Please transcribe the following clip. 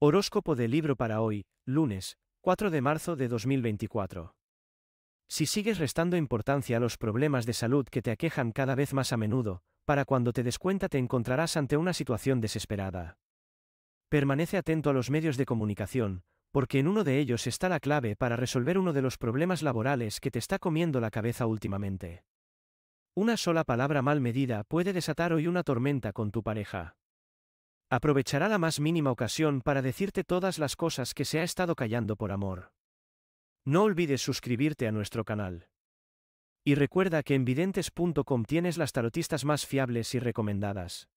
Horóscopo del libro para hoy, lunes, 4 de marzo de 2024. Si sigues restando importancia a los problemas de salud que te aquejan cada vez más a menudo, para cuando te des cuenta te encontrarás ante una situación desesperada. Permanece atento a los medios de comunicación, porque en uno de ellos está la clave para resolver uno de los problemas laborales que te está comiendo la cabeza últimamente. Una sola palabra mal medida puede desatar hoy una tormenta con tu pareja aprovechará la más mínima ocasión para decirte todas las cosas que se ha estado callando por amor. No olvides suscribirte a nuestro canal. Y recuerda que en videntes.com tienes las tarotistas más fiables y recomendadas.